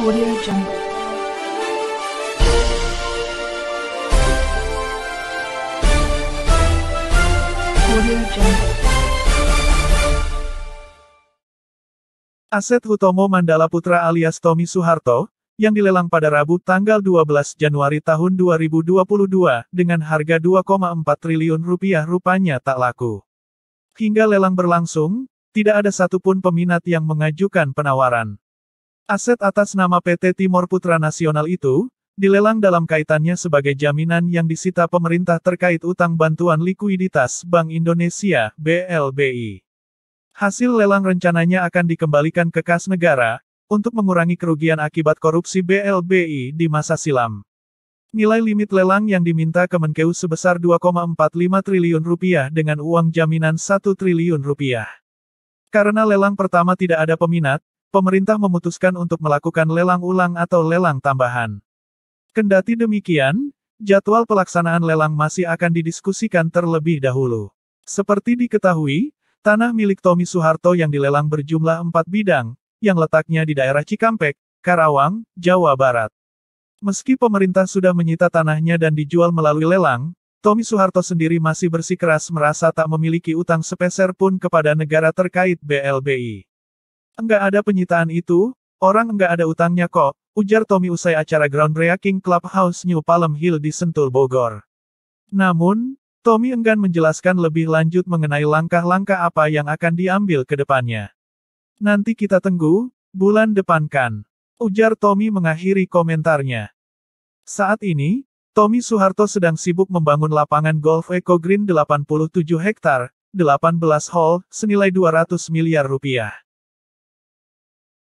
Audio Jungle. Aset Hutomo Mandala Putra alias Tommy Soeharto yang dilelang pada Rabu tanggal 12 Januari tahun 2022 dengan harga 2,4 triliun rupiah rupanya tak laku. Hingga lelang berlangsung, tidak ada satupun peminat yang mengajukan penawaran. Aset atas nama PT Timor Putra Nasional itu, dilelang dalam kaitannya sebagai jaminan yang disita pemerintah terkait utang bantuan likuiditas Bank Indonesia, BLBI. Hasil lelang rencananya akan dikembalikan ke kas negara, untuk mengurangi kerugian akibat korupsi BLBI di masa silam. Nilai limit lelang yang diminta Kemenkeu sebesar 2,45 triliun rupiah dengan uang jaminan 1 triliun rupiah. Karena lelang pertama tidak ada peminat, pemerintah memutuskan untuk melakukan lelang ulang atau lelang tambahan. Kendati demikian, jadwal pelaksanaan lelang masih akan didiskusikan terlebih dahulu. Seperti diketahui, tanah milik Tommy Soeharto yang dilelang berjumlah empat bidang, yang letaknya di daerah Cikampek, Karawang, Jawa Barat. Meski pemerintah sudah menyita tanahnya dan dijual melalui lelang, Tommy Soeharto sendiri masih bersikeras merasa tak memiliki utang sepeser pun kepada negara terkait BLBI. Enggak ada penyitaan itu, orang enggak ada utangnya kok, ujar Tommy usai acara groundbreaking Clubhouse New Palm Hill di Sentul Bogor. Namun, Tommy enggan menjelaskan lebih lanjut mengenai langkah-langkah apa yang akan diambil ke depannya. Nanti kita tunggu, bulan depan kan. Ujar Tommy mengakhiri komentarnya. Saat ini, Tommy Soeharto sedang sibuk membangun lapangan golf Eco Green 87 hektar, 18 hole, senilai 200 miliar rupiah.